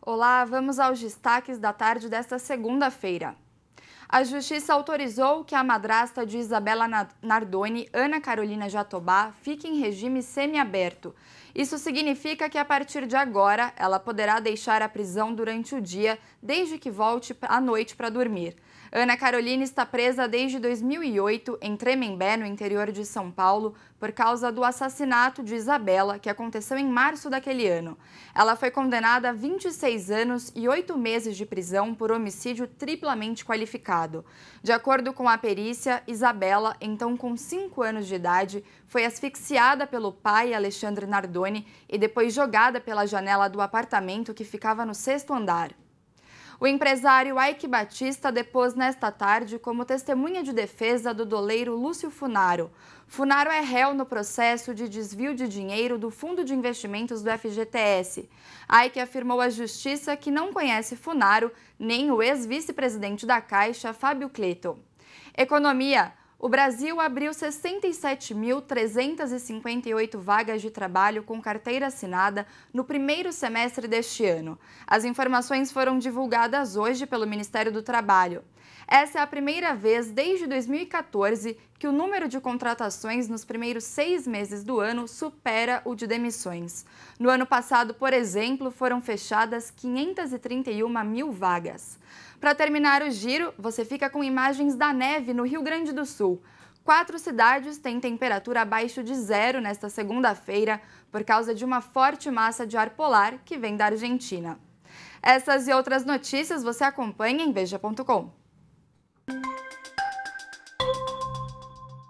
Olá, vamos aos destaques da tarde desta segunda-feira. A justiça autorizou que a madrasta de Isabela Nardoni, Ana Carolina Jatobá, fique em regime semiaberto isso significa que a partir de agora ela poderá deixar a prisão durante o dia, desde que volte à noite para dormir. Ana Carolina está presa desde 2008 em Tremembé, no interior de São Paulo, por causa do assassinato de Isabela, que aconteceu em março daquele ano. Ela foi condenada a 26 anos e 8 meses de prisão por homicídio triplamente qualificado. De acordo com a perícia, Isabela, então com 5 anos de idade, foi asfixiada pelo pai Alexandre Nardoni telefone e depois jogada pela janela do apartamento que ficava no sexto andar. O empresário Ike Batista depôs nesta tarde como testemunha de defesa do doleiro Lúcio Funaro. Funaro é réu no processo de desvio de dinheiro do Fundo de Investimentos do FGTS. Ike afirmou à justiça que não conhece Funaro nem o ex-vice-presidente da Caixa, Fábio Cleto. Economia. O Brasil abriu 67.358 vagas de trabalho com carteira assinada no primeiro semestre deste ano. As informações foram divulgadas hoje pelo Ministério do Trabalho. Essa é a primeira vez desde 2014 que o número de contratações nos primeiros seis meses do ano supera o de demissões. No ano passado, por exemplo, foram fechadas 531 mil vagas. Para terminar o giro, você fica com imagens da neve no Rio Grande do Sul. Quatro cidades têm temperatura abaixo de zero nesta segunda-feira por causa de uma forte massa de ar polar que vem da Argentina. Essas e outras notícias você acompanha em Veja.com. Thank you.